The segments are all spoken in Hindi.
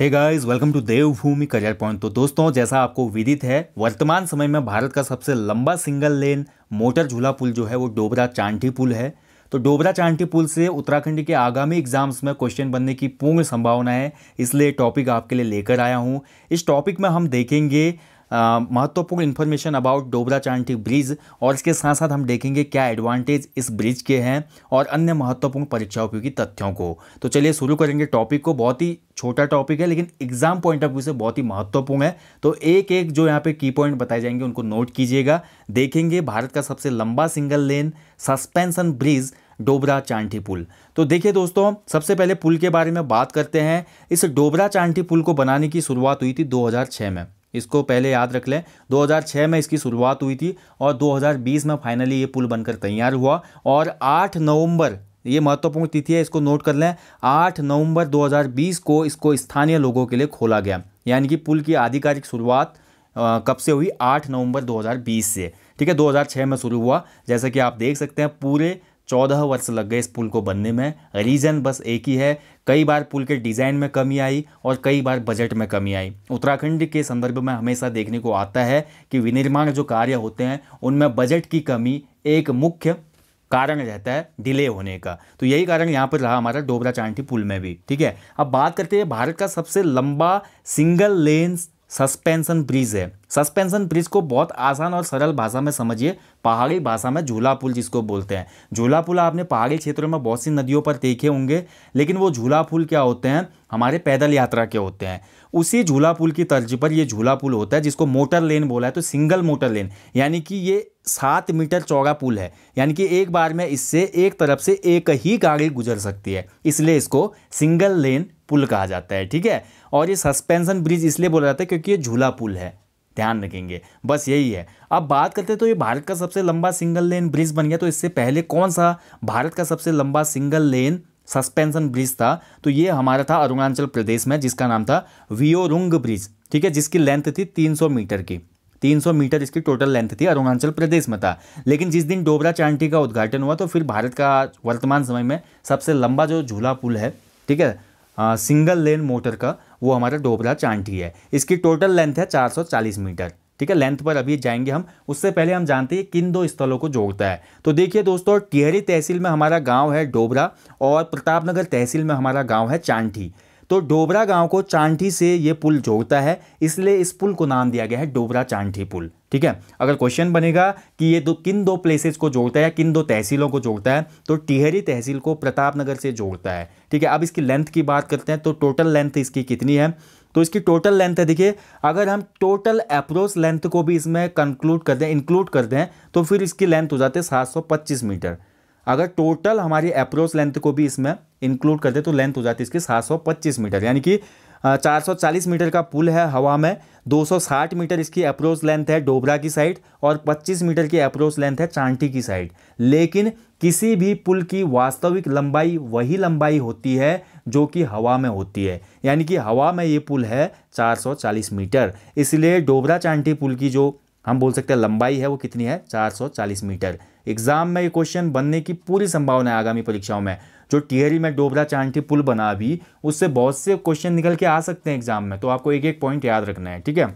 hey guys welcome to Devbhoomi career point तो दोस्तों जैसा आपको विदित है वर्तमान समय में भारत का सबसे लंबा सिंगल लेन मोटर झूला पुल जो है वो डोबरा चांटी पुल है तो डोबरा चांटी पुल से उत्तराखंड के आगामी एग्जाम्स में क्वेश्चन बनने की पूर्ण संभावना है इसलिए टॉपिक आपके लिए लेकर आया हूँ इस टॉपिक में हम देखेंगे महत्वपूर्ण इन्फॉर्मेशन अबाउट डोबरा चांटी ब्रिज और इसके साथ साथ हम देखेंगे क्या एडवांटेज इस ब्रिज के हैं और अन्य महत्वपूर्ण परीक्षा उपयोगी तथ्यों को तो चलिए शुरू करेंगे टॉपिक को बहुत ही छोटा टॉपिक है लेकिन एग्जाम पॉइंट ऑफ व्यू से बहुत ही महत्वपूर्ण है तो एक एक जो यहाँ पे की पॉइंट बताए जाएंगे उनको नोट कीजिएगा देखेंगे भारत का सबसे लंबा single lane suspension bridge Dobra Chanti पुल तो देखिए दोस्तों सबसे पहले पुल के बारे में बात करते हैं इस डोबरा चांटी पुल को बनाने की शुरुआत हुई थी 2006 में इसको पहले याद रख लें 2006 में इसकी शुरुआत हुई थी और 2020 में फाइनली ये पुल बनकर तैयार हुआ और 8 नवंबर ये महत्वपूर्ण तिथि है इसको नोट कर लें 8 नवंबर 2020 को इसको स्थानीय लोगों के लिए खोला गया यानी कि पुल की आधिकारिक शुरुआत कब से हुई 8 नवंबर 2020 से ठीक है 2006 में शुरू हुआ जैसा कि आप देख सकते हैं पूरे चौदह वर्ष लग गए इस पुल को बनने में रीज़न बस एक ही है कई बार पुल के डिज़ाइन में कमी आई और कई बार बजट में कमी आई उत्तराखंड के संदर्भ में हमेशा देखने को आता है कि विनिर्माण जो कार्य होते हैं उनमें बजट की कमी एक मुख्य कारण रहता है डिले होने का तो यही कारण यहाँ पर रहा हमारा डोबरा चांटी पुल में भी ठीक है अब बात करते हैं भारत का सबसे लंबा सिंगल लेन सस्पेंशन ब्रिज है सस्पेंशन ब्रिज को बहुत आसान और सरल भाषा में समझिए पहाड़ी भाषा में झूला पुल जिसको बोलते हैं झूला पुल आपने पहाड़ी क्षेत्रों में बहुत सी नदियों पर देखे होंगे लेकिन वो झूला पुल क्या होते हैं हमारे पैदल यात्रा के होते हैं उसी झूला पुल की तर्ज पर ये झूला पुल होता है जिसको मोटर लेन बोला है तो सिंगल मोटर लेन यानी कि ये सात मीटर चौड़ा पुल है यानी कि एक बार में इससे एक तरफ से एक ही गाड़ी गुजर सकती है इसलिए इसको सिंगल लेन पुल कहा जाता है ठीक है और ये सस्पेंशन ब्रिज इसलिए बोला जाता है क्योंकि ये झूला पुल है ध्यान रखेंगे बस यही है अब बात करते हैं तो ये भारत का सबसे लंबा सिंगल लेन ब्रिज बन गया तो इससे पहले कौन सा भारत का सबसे लंबा सिंगल लेन सस्पेंशन ब्रिज था तो ये हमारा था अरुणाचल प्रदेश में जिसका नाम था वियोरुंग ब्रिज ठीक है जिसकी लेंथ थी 300 मीटर की 300 मीटर इसकी टोटल लेंथ थी अरुणाचल प्रदेश में था लेकिन जिस दिन डोबरा चांटी का उद्घाटन हुआ तो फिर भारत का वर्तमान समय में सबसे लंबा जो झूला पुल है ठीक है आ, सिंगल लेन मोटर का वो हमारा डोबरा चांटी है इसकी टोटल लेंथ है 440 मीटर ठीक है लेंथ पर अभी जाएंगे हम उससे पहले हम जानते हैं किन दो स्थलों को जोड़ता है तो देखिए दोस्तों टिहरी तहसील में हमारा गांव है डोबरा और प्रतापनगर तहसील में हमारा गांव है चांटी तो डोबरा गांव को चांठी से ये पुल जोड़ता है इसलिए इस पुल को नाम दिया गया है डोबरा चांठी पुल ठीक है अगर क्वेश्चन बनेगा कि ये दो किन दो प्लेसेस को जोड़ता है किन दो तहसीलों को जोड़ता है तो टिहरी तहसील को प्रतापनगर से जोड़ता है ठीक है अब इसकी लेंथ की बात करते हैं तो टोटल लेंथ इसकी कितनी है तो इसकी टोटल लेंथ है देखिए अगर हम टोटल अप्रोच लेंथ को भी इसमें कंक्लूड कर दें इंक्लूड कर दें तो फिर इसकी लेंथ हो जाती है सात मीटर अगर टोटल हमारी अप्रोच लेंथ को भी इसमें इंक्लूड कर दे तो लेंथ हो जाती है इसकी सात मीटर यानी कि 440 मीटर का पुल है हवा में 260 मीटर इसकी अप्रोच लेंथ है डोबरा की साइड और 25 मीटर की अप्रोच लेंथ है चांटी की साइड लेकिन किसी भी पुल की वास्तविक लंबाई वही लंबाई होती है जो कि हवा में होती है यानी कि हवा में ये पुल है 440 मीटर इसलिए डोबरा चांटी पुल की जो हम बोल सकते हैं लंबाई है वो कितनी है 440 मीटर एग्जाम में ये क्वेश्चन बनने की पूरी संभावना है आगामी परीक्षाओं में जो टिहरी में डोबरा चांटी पुल बना अभी उससे बहुत से क्वेश्चन निकल के आ सकते हैं एग्जाम में तो आपको एक एक पॉइंट याद रखना है ठीक है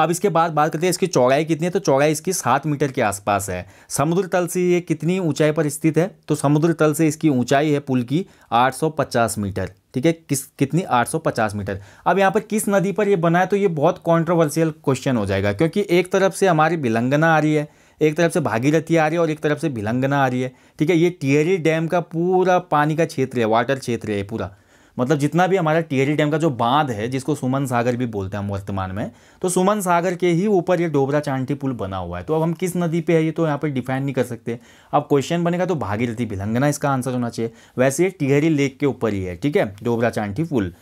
अब इसके बाद बात करते हैं इसकी चौड़ाई कितनी है तो चौड़ाई इसकी सात मीटर के आसपास है समुद्र तल से ये कितनी ऊंचाई पर स्थित है तो समुद्र तल से इसकी ऊंचाई है पुल की 850 मीटर ठीक है किस कितनी 850 मीटर अब यहाँ पर किस नदी पर ये बना है तो ये बहुत कॉन्ट्रोवर्सियल क्वेश्चन हो जाएगा क्योंकि एक तरफ से हमारी बिलंगना आ रही है एक तरफ से भागीरथी आ रही है और एक तरफ से बिलंगना आ रही है ठीक है ये टियरी डैम का पूरा पानी का क्षेत्र है वाटर क्षेत्र है पूरा मतलब जितना भी हमारा टिहरी डैम का जो बांध है जिसको सुमन सागर भी बोलते हैं हम वर्तमान में तो सुमन सागर के ही ऊपर ये डोबरा चांटी पुल बना हुआ है तो अब हम किस नदी पे है ये तो यहाँ पर डिफाइन नहीं कर सकते अब क्वेश्चन बनेगा तो भागीरथी भिलंगना इसका आंसर होना चाहिए वैसे ये टिहरी लेक के ऊपर ही है ठीक है डोबरा चांटी पुल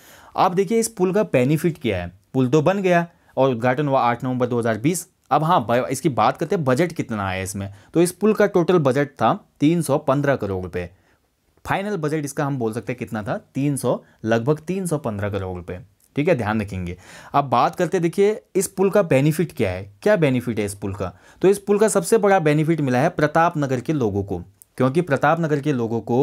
अब देखिए इस पुल का बेनिफिट क्या है पुल तो बन गया और उद्घाटन हुआ आठ नवंबर दो अब हाँ इसकी बात करते हैं बजट कितना आया इसमें तो इस पुल का टोटल बजट था तीन करोड़ रुपये फाइनल बजट इसका हम बोल सकते हैं कितना था 300 लगभग 315 करोड़ रुपये ठीक है ध्यान रखेंगे अब बात करते देखिए इस पुल का बेनिफिट क्या है क्या बेनिफिट है इस पुल का तो इस पुल का सबसे बड़ा बेनिफिट मिला है प्रताप नगर के लोगों को क्योंकि प्रताप नगर के लोगों को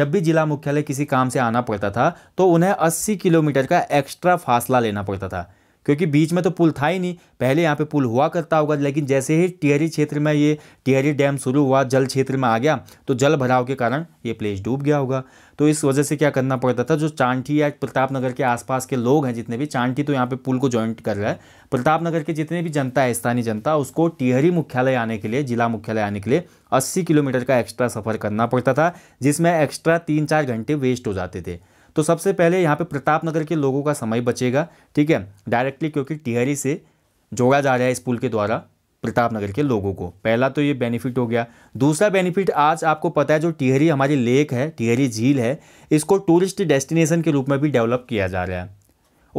जब भी जिला मुख्यालय किसी काम से आना पड़ता था तो उन्हें 80 किलोमीटर का एक्स्ट्रा फासला लेना पड़ता था क्योंकि बीच में तो पुल था ही नहीं पहले यहाँ पे पुल हुआ करता होगा लेकिन जैसे ही टिहरी क्षेत्र में ये टिहरी डैम शुरू हुआ जल क्षेत्र में आ गया तो जल भराव के कारण ये प्लेस डूब गया होगा तो इस वजह से क्या करना पड़ता था जो चांठी या प्रतापनगर के आसपास के लोग हैं जितने भी चांठी तो यहाँ पे पुल को ज्वाइंट कर रहा है प्रतापनगर के जितने भी जनता है स्थानीय जनता उसको टिहरी मुख्यालय आने के लिए जिला मुख्यालय आने के लिए 80 किलोमीटर का एक्स्ट्रा सफ़र करना पड़ता था जिसमें एक्स्ट्रा तीन चार घंटे वेस्ट हो जाते थे तो सबसे पहले यहाँ पे प्रताप नगर के लोगों का समय बचेगा ठीक है डायरेक्टली क्योंकि टिहरी से जोड़ा जा रहा है इस पुल के द्वारा प्रताप नगर के लोगों को पहला तो ये बेनिफिट हो गया दूसरा बेनिफिट आज आपको पता है जो टिहरी हमारी लेक है टिहरी झील है इसको टूरिस्ट डेस्टिनेशन के रूप में भी डेवलप किया जा रहा है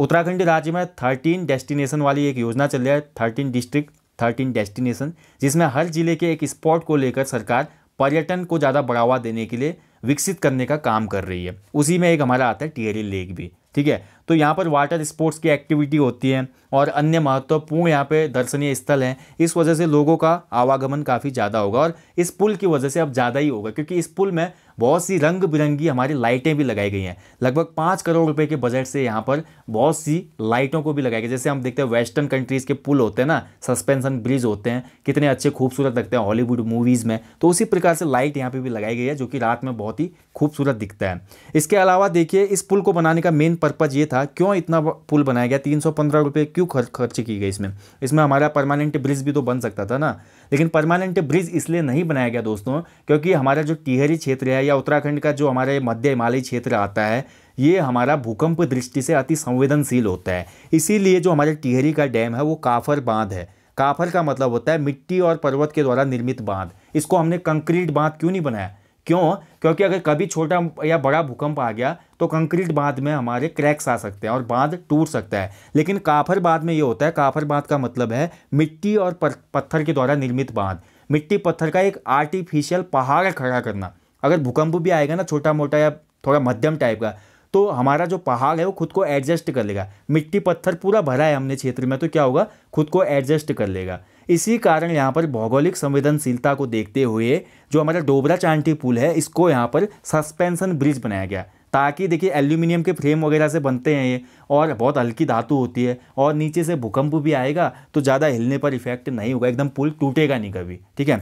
उत्तराखंड राज्य में थर्टीन डेस्टिनेशन वाली एक योजना चल रही है थर्टीन डिस्ट्रिक्ट थर्टीन डेस्टिनेशन जिसमें हर जिले के एक स्पॉट को लेकर सरकार पर्यटन को ज़्यादा बढ़ावा देने के लिए विकसित करने का काम कर रही है उसी में एक हमारा आता है टीयरी लेक भी ठीक है तो यहाँ पर वाटर स्पोर्ट्स की एक्टिविटी होती है और अन्य महत्वपूर्ण यहाँ पे दर्शनीय स्थल हैं इस वजह से लोगों का आवागमन काफ़ी ज़्यादा होगा और इस पुल की वजह से अब ज़्यादा ही होगा क्योंकि इस पुल में बहुत सी रंग बिरंगी हमारी लाइटें भी लगाई गई हैं लगभग पाँच करोड़ रुपए के बजट से यहाँ पर बहुत सी लाइटों को भी लगाई गई जैसे हम देखते हैं वेस्टर्न कंट्रीज़ के पुल होते हैं ना सस्पेंसन ब्रिज होते हैं कितने अच्छे खूबसूरत लगते हैं हॉलीवुड मूवीज़ में तो उसी प्रकार से लाइट यहाँ पर भी लगाई गई है जो कि रात में बहुत ही खूबसूरत दिखता है इसके अलावा देखिए इस पुल को बनाने का मेन पर्पज़ ये था क्यों इतना पुल बनाया गया तीन सौ क्यों खर्च की गई इसमें इसमें हमारा परमानेंट ब्रिज भी तो बन सकता था ना लेकिन परमानेंट ब्रिज इसलिए नहीं बनाया गया दोस्तों क्योंकि हमारा जो टिहरी क्षेत्र है या उत्तराखंड का जो हमारे मध्य हिमालयी क्षेत्र आता है ये हमारा भूकंप दृष्टि से अति संवेदनशील होता है इसीलिए जो हमारे टिहरी का डैम है वो काफर बांध है काफर का मतलब होता है मिट्टी और पर्वत के द्वारा निर्मित बांध इसको हमने कंक्रीट बांध क्यों नहीं बनाया क्यों क्योंकि अगर कभी छोटा या बड़ा भूकंप आ गया तो कंक्रीट बांध में हमारे क्रैक्स आ सकते हैं और बांध टूट सकता है लेकिन काफर बांध में ये होता है काफर बांध का मतलब है मिट्टी और पत्थर के द्वारा निर्मित बांध मिट्टी पत्थर का एक आर्टिफिशियल पहाड़ खड़ा करना अगर भूकंप भी आएगा ना छोटा मोटा या थोड़ा मध्यम टाइप का तो हमारा जो पहाड़ है वो खुद को एडजस्ट कर लेगा मिट्टी पत्थर पूरा भरा है हमने क्षेत्र में तो क्या होगा खुद को एडजस्ट कर लेगा इसी कारण यहाँ पर भौगोलिक संवेदनशीलता को देखते हुए जो हमारा डोबरा चांटी पुल है इसको यहाँ पर सस्पेंशन ब्रिज बनाया गया ताकि देखिए एल्यूमिनियम के फ्रेम वगैरह से बनते हैं ये और बहुत हल्की धातु होती है और नीचे से भूकंप भी आएगा तो ज़्यादा हिलने पर इफेक्ट नहीं होगा एकदम पुल टूटेगा नहीं कभी ठीक है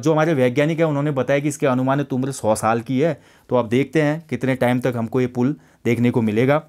जो हमारे वैज्ञानिक हैं उन्होंने बताया कि इसके अनुमानित उम्र सौ साल की है तो आप देखते हैं कितने टाइम तक हमको ये पुल देखने को मिलेगा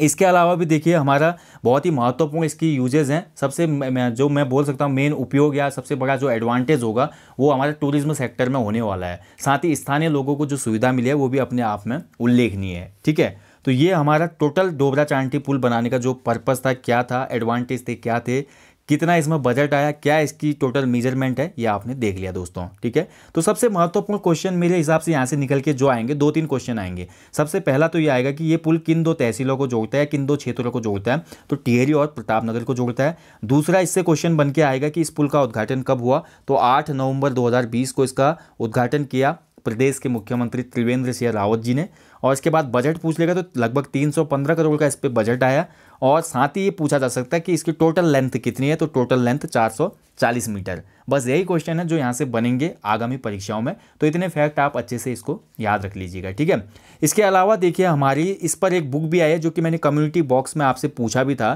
इसके अलावा भी देखिए हमारा बहुत ही महत्वपूर्ण इसकी यूजेज हैं सबसे मैं, जो मैं बोल सकता हूँ मेन उपयोग या सबसे बड़ा जो एडवांटेज होगा वो हमारे टूरिज्म सेक्टर में होने वाला है साथ ही स्थानीय लोगों को जो सुविधा मिली है वो भी अपने आप में उल्लेखनीय है ठीक है तो ये हमारा टोटल डोबरा चांटी पुल बनाने का जो पर्पज़ था क्या था एडवांटेज थे क्या थे कितना इसमें बजट आया क्या इसकी टोटल मेजरमेंट है ये आपने देख लिया दोस्तों ठीक है तो सबसे महत्वपूर्ण क्वेश्चन मेरे हिसाब से यहाँ से निकल के जो आएंगे दो तीन क्वेश्चन आएंगे सबसे पहला तो ये आएगा कि ये पुल किन दो तहसीलों को जोड़ता है किन दो क्षेत्रों को जोड़ता है तो टिहरी और प्रतापनगर को जोड़ता है दूसरा इससे क्वेश्चन बन के आएगा कि इस पुल का उद्घाटन कब हुआ तो आठ नवंबर दो को इसका उद्घाटन किया प्रदेश के मुख्यमंत्री त्रिवेंद्र सिंह रावत जी ने और इसके बाद बजट पूछ लेगा तो लगभग 315 करोड़ का इस पर बजट आया और साथ ही ये पूछा जा सकता है कि इसकी टोटल लेंथ कितनी है तो टोटल लेंथ 440 मीटर बस यही क्वेश्चन है जो यहाँ से बनेंगे आगामी परीक्षाओं में तो इतने फैक्ट आप अच्छे से इसको याद रख लीजिएगा ठीक है इसके अलावा देखिए हमारी इस पर एक बुक भी आई है जो कि मैंने कम्युनिटी बॉक्स में आपसे पूछा भी था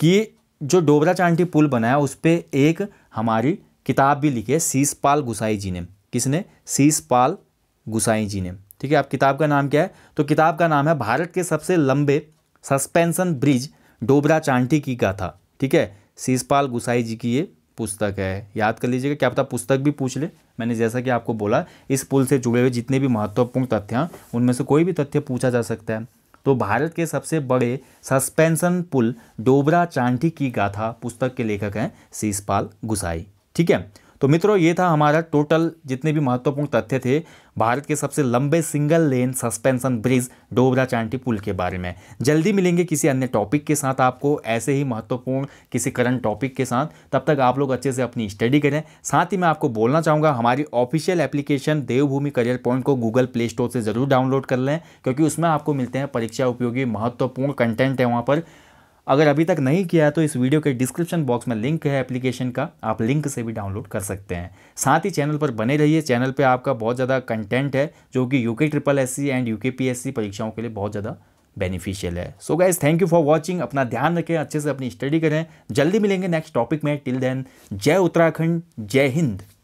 कि जो डोबरा चांटी पुल बनाया उस पर एक हमारी किताब भी लिखी है शीशपाल गुसाई जी ने किसने शीशपाल गुसाई जी ने ठीक है आप किताब का नाम क्या है तो किताब का नाम है भारत के सबसे लंबे सस्पेंशन ब्रिज डोबरा चांटी की गाथा ठीक है शीशपाल गुसाई जी की ये पुस्तक है याद कर लीजिएगा क्या पता पुस्तक भी पूछ ले मैंने जैसा कि आपको बोला इस पुल से जुड़े हुए जितने भी महत्वपूर्ण तथ्य उनमें से कोई भी तथ्य पूछा जा सकता है तो भारत के सबसे बड़े सस्पेंशन पुल डोबरा चांटी की गाथा पुस्तक के लेखक हैं शीशपाल गुसाई ठीक है तो मित्रों ये था हमारा टोटल जितने भी महत्वपूर्ण तथ्य थे भारत के सबसे लंबे single lane suspension bridge Dobra Chanti पुल के बारे में जल्दी मिलेंगे किसी अन्य टॉपिक के साथ आपको ऐसे ही महत्वपूर्ण किसी करंट टॉपिक के साथ तब तक आप लोग अच्छे से अपनी स्टडी करें साथ ही मैं आपको बोलना चाहूँगा हमारी official application Devbhoomi career point को गूगल प्ले स्टोर से ज़रूर डाउनलोड कर लें क्योंकि उसमें आपको मिलते हैं परीक्षा उपयोगी महत्वपूर्ण कंटेंट है वहाँ पर अगर अभी तक नहीं किया है तो इस वीडियो के डिस्क्रिप्शन बॉक्स में लिंक है एप्लीकेशन का आप लिंक से भी डाउनलोड कर सकते हैं साथ ही चैनल पर बने रहिए चैनल पर आपका बहुत ज़्यादा कंटेंट है जो कि UK triple S and UK P परीक्षाओं के लिए बहुत ज़्यादा बेनिफिशियल है so guys thank you for watching अपना ध्यान रखें अच्छे से अपनी स्टडी करें जल्दी मिलेंगे नेक्स्ट टॉपिक में टिल देन जय उत्तराखंड जय हिंद